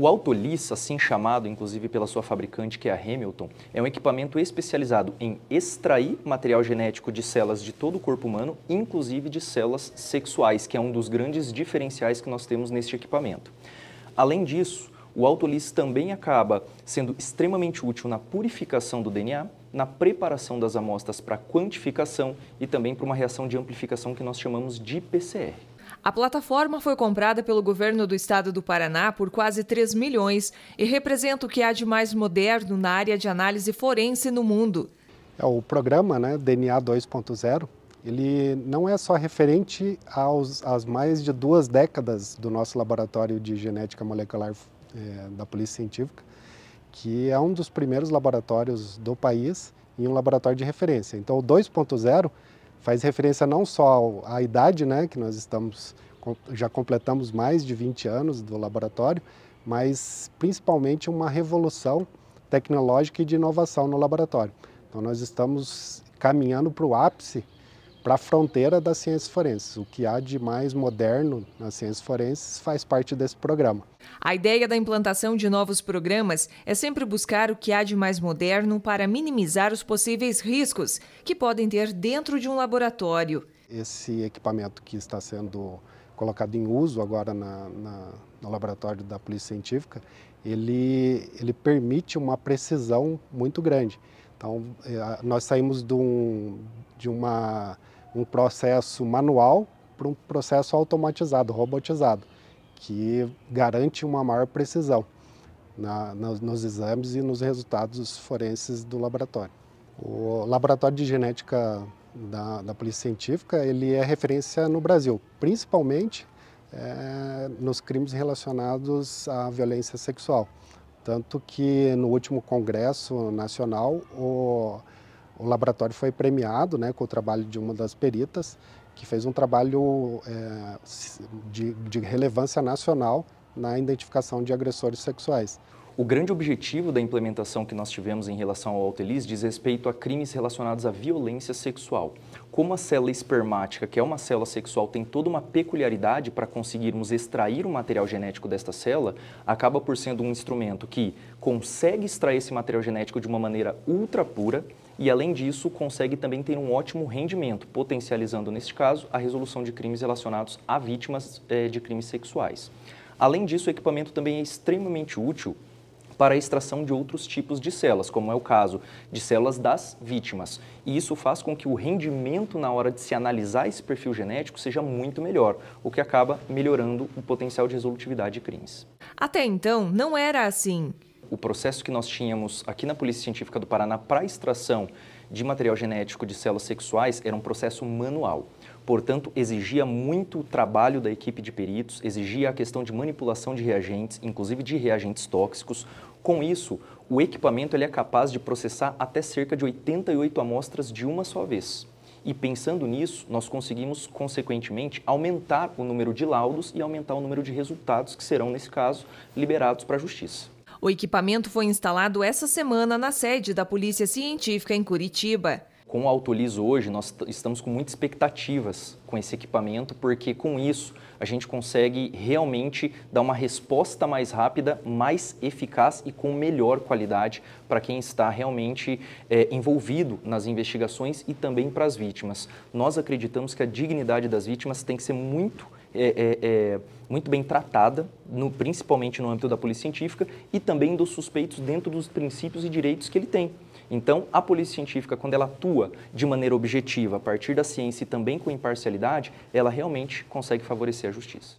O Autolis, assim chamado inclusive pela sua fabricante, que é a Hamilton, é um equipamento especializado em extrair material genético de células de todo o corpo humano, inclusive de células sexuais, que é um dos grandes diferenciais que nós temos neste equipamento. Além disso, o Autolis também acaba sendo extremamente útil na purificação do DNA, na preparação das amostras para quantificação e também para uma reação de amplificação que nós chamamos de PCR. A plataforma foi comprada pelo governo do estado do Paraná por quase 3 milhões e representa o que há de mais moderno na área de análise forense no mundo. É o programa né, DNA 2.0 ele não é só referente aos, às mais de duas décadas do nosso laboratório de genética molecular é, da Polícia Científica, que é um dos primeiros laboratórios do país e um laboratório de referência. Então, o 2.0 faz referência não só à idade, né, que nós estamos já completamos mais de 20 anos do laboratório, mas principalmente uma revolução tecnológica e de inovação no laboratório. Então nós estamos caminhando para o ápice para a fronteira das ciências forenses. O que há de mais moderno nas ciências forenses faz parte desse programa. A ideia da implantação de novos programas é sempre buscar o que há de mais moderno para minimizar os possíveis riscos que podem ter dentro de um laboratório. Esse equipamento que está sendo colocado em uso agora na, na, no laboratório da Polícia Científica, ele, ele permite uma precisão muito grande. Então, eh, nós saímos de, um, de uma um processo manual para um processo automatizado, robotizado, que garante uma maior precisão na, nos, nos exames e nos resultados forenses do laboratório. O laboratório de genética da, da Polícia Científica ele é referência no Brasil, principalmente é, nos crimes relacionados à violência sexual. Tanto que no último Congresso Nacional, o o laboratório foi premiado né, com o trabalho de uma das peritas, que fez um trabalho é, de, de relevância nacional na identificação de agressores sexuais. O grande objetivo da implementação que nós tivemos em relação ao Altelis diz respeito a crimes relacionados à violência sexual. Como a célula espermática, que é uma célula sexual, tem toda uma peculiaridade para conseguirmos extrair o material genético desta célula, acaba por sendo um instrumento que consegue extrair esse material genético de uma maneira ultra pura e, além disso, consegue também ter um ótimo rendimento, potencializando, neste caso, a resolução de crimes relacionados a vítimas eh, de crimes sexuais. Além disso, o equipamento também é extremamente útil para a extração de outros tipos de células, como é o caso de células das vítimas. E isso faz com que o rendimento na hora de se analisar esse perfil genético seja muito melhor, o que acaba melhorando o potencial de resolutividade de crimes. Até então, não era assim. O processo que nós tínhamos aqui na Polícia Científica do Paraná para extração de material genético de células sexuais era um processo manual. Portanto, exigia muito trabalho da equipe de peritos, exigia a questão de manipulação de reagentes, inclusive de reagentes tóxicos. Com isso, o equipamento ele é capaz de processar até cerca de 88 amostras de uma só vez. E pensando nisso, nós conseguimos, consequentemente, aumentar o número de laudos e aumentar o número de resultados que serão, nesse caso, liberados para a Justiça. O equipamento foi instalado essa semana na sede da Polícia Científica em Curitiba. Com o Autoliso hoje, nós estamos com muitas expectativas com esse equipamento, porque com isso a gente consegue realmente dar uma resposta mais rápida, mais eficaz e com melhor qualidade para quem está realmente é, envolvido nas investigações e também para as vítimas. Nós acreditamos que a dignidade das vítimas tem que ser muito é, é, muito bem tratada, no, principalmente no âmbito da polícia científica, e também dos suspeitos dentro dos princípios e direitos que ele tem. Então, a polícia científica, quando ela atua de maneira objetiva, a partir da ciência e também com imparcialidade, ela realmente consegue favorecer a justiça.